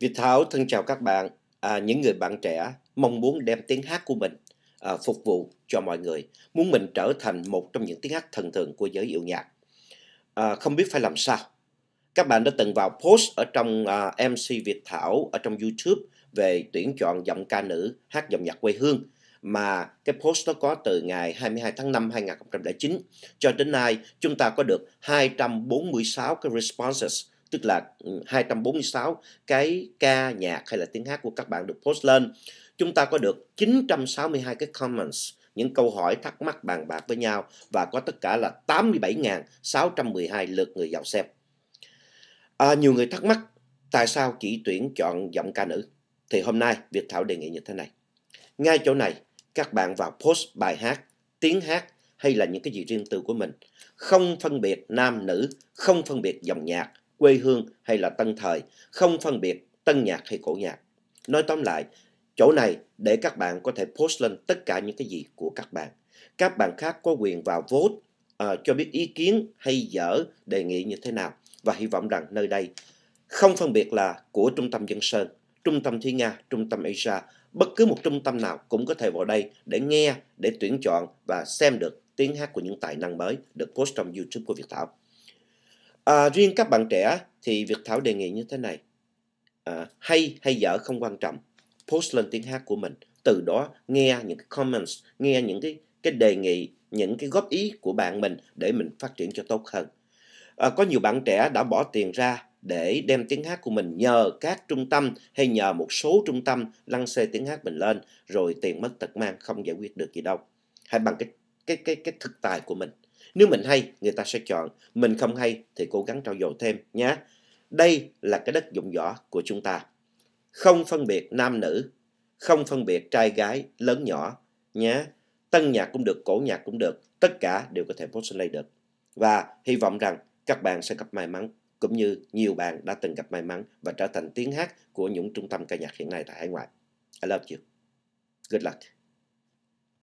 Việt Thảo thân chào các bạn, à, những người bạn trẻ mong muốn đem tiếng hát của mình à, phục vụ cho mọi người, muốn mình trở thành một trong những tiếng hát thần tượng của giới yêu nhạc. À, không biết phải làm sao. Các bạn đã từng vào post ở trong à, MC Việt Thảo ở trong YouTube về tuyển chọn giọng ca nữ hát giọng nhạc quê hương mà cái post nó có từ ngày 22 tháng 5 2009 cho đến nay chúng ta có được 246 cái responses tức là 246 ừ, cái ca nhạc hay là tiếng hát của các bạn được post lên chúng ta có được 962 cái comments những câu hỏi thắc mắc bàn bạc với nhau và có tất cả là 87.612 lượt người vào xem. À, nhiều người thắc mắc tại sao chỉ tuyển chọn giọng ca nữ? Thì hôm nay Việt Thảo đề nghị như thế này. Ngay chỗ này các bạn vào post bài hát, tiếng hát hay là những cái gì riêng tư của mình. Không phân biệt nam nữ, không phân biệt dòng nhạc, quê hương hay là tân thời, không phân biệt tân nhạc hay cổ nhạc. Nói tóm lại, chỗ này để các bạn có thể post lên tất cả những cái gì của các bạn. Các bạn khác có quyền vào vote uh, cho biết ý kiến hay dở đề nghị như thế nào. Và hy vọng rằng nơi đây không phân biệt là của Trung tâm Dân Sơn, Trung tâm thiên Nga, Trung tâm Asia, bất cứ một trung tâm nào cũng có thể vào đây để nghe, để tuyển chọn và xem được tiếng hát của những tài năng mới được post trong YouTube của Việt Thảo. À, riêng các bạn trẻ thì Việt Thảo đề nghị như thế này. À, hay hay dở không quan trọng. Post lên tiếng hát của mình. Từ đó nghe những cái comments, nghe những cái cái đề nghị, những cái góp ý của bạn mình để mình phát triển cho tốt hơn. À, có nhiều bạn trẻ đã bỏ tiền ra để đem tiếng hát của mình nhờ các trung tâm hay nhờ một số trung tâm lăn xê tiếng hát mình lên rồi tiền mất tật mang không giải quyết được gì đâu. Hãy bằng cái cái cái cái thực tài của mình. Nếu mình hay, người ta sẽ chọn. Mình không hay thì cố gắng trau dồi thêm nhé. Đây là cái đất dụng võ của chúng ta. Không phân biệt nam nữ, không phân biệt trai gái, lớn nhỏ nhé. Tân nhạc cũng được, cổ nhạc cũng được, tất cả đều có thể post được. Và hy vọng rằng các bạn sẽ gặp may mắn cũng như nhiều bạn đã từng gặp may mắn và trở thành tiếng hát của những trung tâm ca nhạc hiện nay tại hải ngoại. I love you. Good luck.